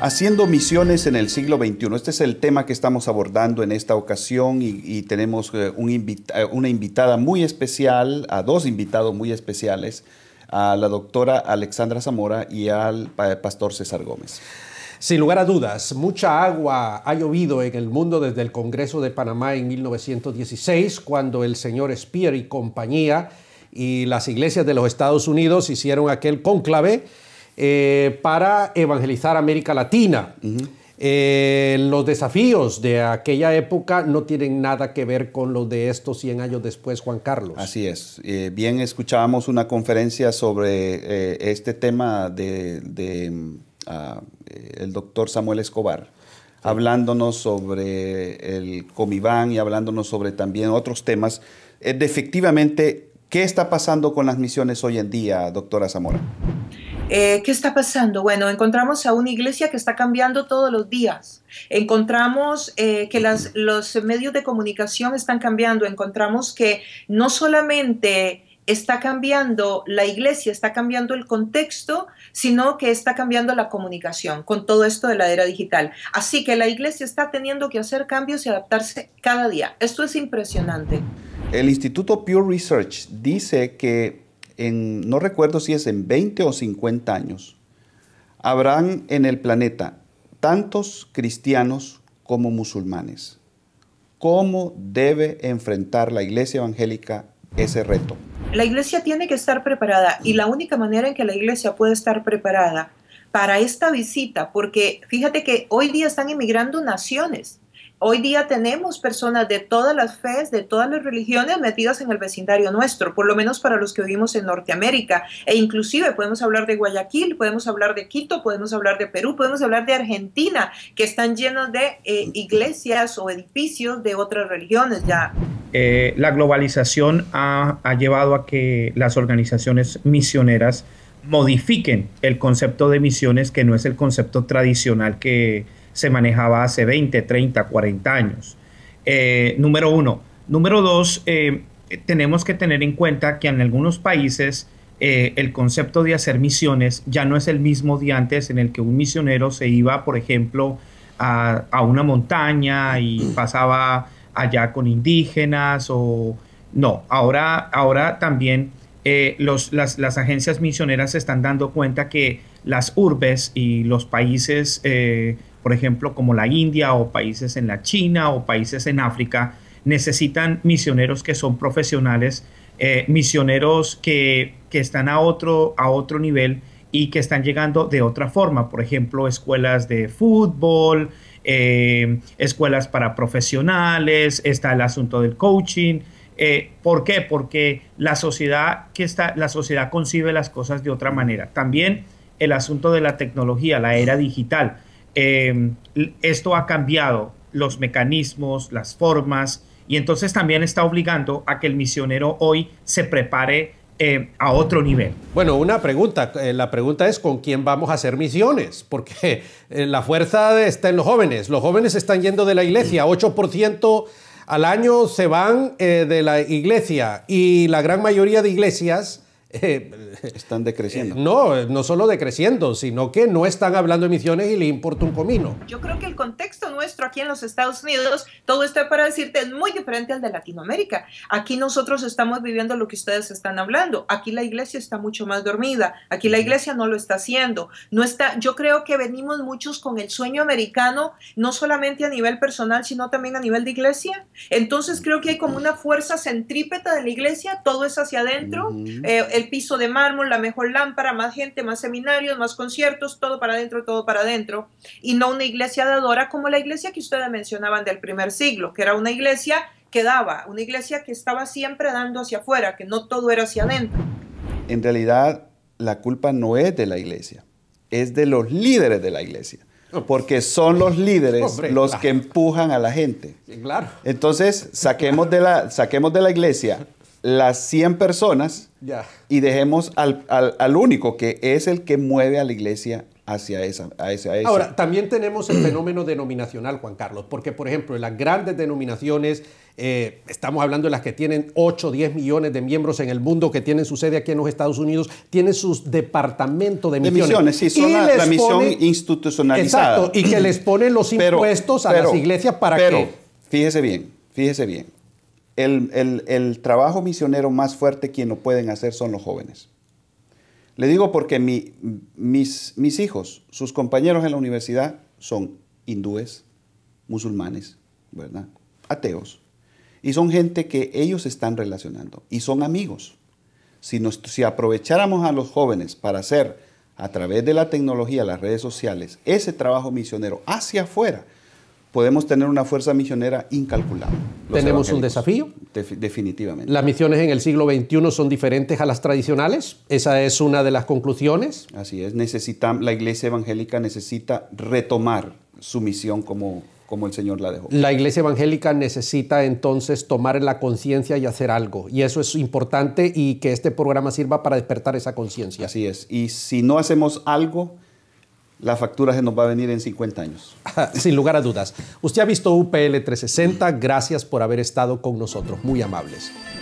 Haciendo misiones en el siglo XXI. Este es el tema que estamos abordando en esta ocasión y, tenemos eh, eh, una invitada muy especial, a dos invitados muy especiales, a la doctora Alexandra Zamora y al pastor César Gómez. Sin lugar a dudas, mucha agua ha llovido en el mundo desde el Congreso de Panamá en 1916, cuando el señor Spear y compañía y las iglesias de los Estados Unidos hicieron aquel cónclave eh, para evangelizar América Latina. Eh, los desafíos de aquella época no tienen nada que ver con los de estos 100 años después, Juan Carlos. Así es. Eh, bien, escuchábamos una conferencia sobre este tema de, ah, el doctor Samuel Escobar, hablándonos sobre el Comibán y hablándonos sobre también otros temas. efectivamente, ¿qué está pasando con las misiones hoy en día, doctora Zamora? Eh, ¿Qué está pasando? Bueno, encontramos a una iglesia que está cambiando todos los días. Encontramos eh, que los medios de comunicación están cambiando. Encontramos que no solamente está cambiando la iglesia, está cambiando el contexto, sino que está cambiando la comunicación con todo esto de la era digital. Así que la iglesia está teniendo que hacer cambios y adaptarse cada día. Esto es impresionante. El Instituto Pure Research dice que no recuerdo si es en 20 o 50 años, habrán en el planeta tantos cristianos como musulmanes. ¿Cómo debe enfrentar la Iglesia Evangélica ese reto? La Iglesia tiene que estar preparada y la única manera en que la Iglesia puede estar preparada para esta visita, porque fíjate que hoy día están emigrando naciones, Hoy día tenemos personas de todas las fes, de todas las religiones metidas en el vecindario nuestro, por lo menos para los que vivimos en Norteamérica. E inclusive podemos hablar de Guayaquil, podemos hablar de Quito, podemos hablar de Perú, podemos hablar de Argentina, que están llenos de eh, iglesias o edificios de otras religiones ya. Eh, la globalización ha llevado a que las organizaciones misioneras modifiquen el concepto de misiones, que no es el concepto tradicional que se manejaba hace 20, 30, 40 años. Eh, número uno. Número dos, eh, tenemos que tener en cuenta que en algunos países eh, el concepto de hacer misiones ya no es el mismo de antes en el que un misionero se iba, por ejemplo, a, una montaña y pasaba allá con indígenas o... No, ahora, ahora también las, agencias misioneras se están dando cuenta que las urbes y los países por ejemplo, como la India o países en la China o países en África, necesitan misioneros que son profesionales, eh, misioneros que, están a otro, a otro nivel y que están llegando de otra forma, por ejemplo, escuelas de fútbol, eh, escuelas para profesionales, está el asunto del coaching. Eh, ¿Por qué? Porque la sociedad, que está, la sociedad concibe las cosas de otra manera. También el asunto de la tecnología, la era digital. Em, esto ha cambiado los mecanismos, las formas, y entonces también está obligando a que el misionero hoy se prepare em, a otro nivel. Bueno, una pregunta. Eh, la pregunta es con quién vamos a hacer misiones, porque eh, la fuerza está en los jóvenes. Los jóvenes están yendo de la iglesia. 8% al año se van eh, de la iglesia y la gran mayoría de iglesias están decreciendo. Eh, no, no solo decreciendo, sino que no están hablando de misiones y le importa un comino. Yo creo que el contexto nuestro aquí en los Estados Unidos, todo esto para decirte, es muy diferente al de Latinoamérica. Aquí nosotros estamos viviendo lo que ustedes están hablando. Aquí la iglesia está mucho más dormida. Aquí la iglesia no lo está haciendo. No está, yo creo que venimos muchos con el sueño americano, no solamente a nivel personal, sino también a nivel de iglesia. Entonces creo que hay como una fuerza centrípeta de la iglesia, todo es hacia adentro el piso de mármol, la mejor lámpara, más gente, más seminarios, más conciertos, todo para adentro, todo para adentro, y no una iglesia adora como la iglesia que ustedes mencionaban del primer siglo, que era una iglesia que daba, una iglesia que estaba siempre dando hacia afuera, que no todo era hacia adentro. En realidad, la culpa no es de la iglesia, es de los líderes de la iglesia. Oh. Porque son los líderes los que empujan a la gente. Claro. Entonces, saquemos de, la, saquemos de la iglesia las 100 personas y dejemos al, único, que es el que mueve a la iglesia hacia esa. a Ahora, también tenemos el fenómeno denominacional, Juan Carlos, porque, por ejemplo, en las grandes denominaciones, eh, estamos hablando de las que tienen 8, 10 millones de miembros en el mundo, que tienen su sede aquí en los Estados Unidos, tienen sus departamentos de misiones. sí, son y la, misión institucionalizada. Exacto, y que les ponen los impuestos a las iglesias para pero, que... Fíjese bien, fíjese bien el, trabajo misionero más fuerte quien lo pueden hacer son los jóvenes. Le digo porque mis, mis hijos, sus compañeros en la universidad son hindúes, musulmanes, ¿verdad? Ateos. Y son gente que ellos están relacionando y son amigos. Si, si aprovecháramos a los jóvenes para hacer a través de la tecnología, las redes sociales, ese trabajo misionero hacia afuera, podemos tener una fuerza misionera incalculable. Tenemos un desafío. definitivamente. Las misiones en el siglo XXI son diferentes a las tradicionales. Esa es una de las conclusiones. Así es. Necesita, la iglesia evangélica necesita retomar su misión como, como el Señor la dejó. La iglesia evangélica necesita entonces tomar la conciencia y hacer algo. Y eso es importante y que este programa sirva para despertar esa conciencia. Así es. Y si no hacemos algo la factura se nos va a venir en 50 años. Sin lugar a dudas. Usted ha visto UPL 360. Gracias por haber estado con nosotros. Muy amables.